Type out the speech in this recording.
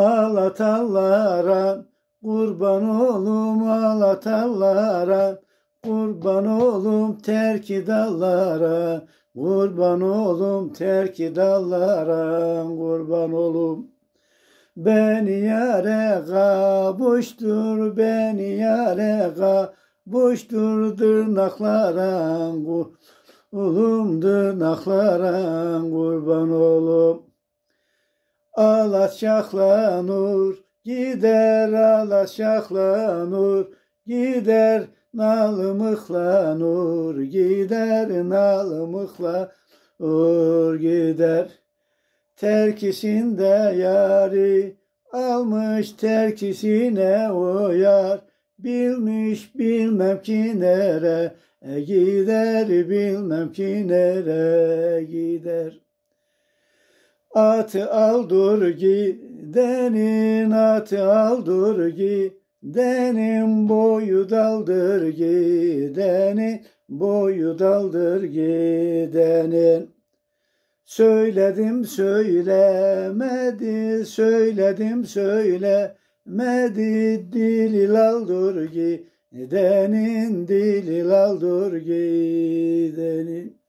Alatallara Kurban olum alatallara Kurban olum terki dallara Kurban olum terki dallara Kurban olum Beni yare kabuştur, Beni yare kabuştur. Dırnaklara Kurban olum dırnaklara Kurban olum Alaşakla nur gider alaşakla nur gider nalımıkla nur gider nalımıkla nur gider terkisinde yari almış terkisine o yar bilmiş bilmem ki nere e gider bilmem ki nere gider Atı aldır gidenin, atı aldır gidenin, boyu daldır gidenin, boyu daldır gidenin. Söyledim söylemedi, söyledim söylemedi, dili laldır gidenin, dili laldır gidenin.